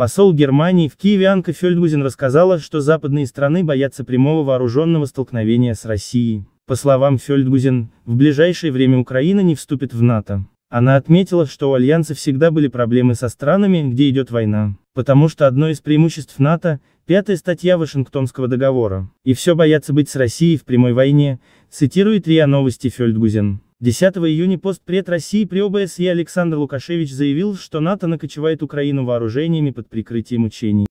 Посол Германии в Киеве Анка Фельдгузен рассказала, что западные страны боятся прямого вооруженного столкновения с Россией. По словам Фельдгузен, в ближайшее время Украина не вступит в НАТО. Она отметила, что у Альянса всегда были проблемы со странами, где идет война, потому что одно из преимуществ НАТО – пятая статья Вашингтонского договора. И все боятся быть с Россией в прямой войне, цитирует РИА Новости Фельдгузен. 10 июня постпред России при ОБСЕ Александр Лукашевич заявил, что НАТО накочевает Украину вооружениями под прикрытием учений.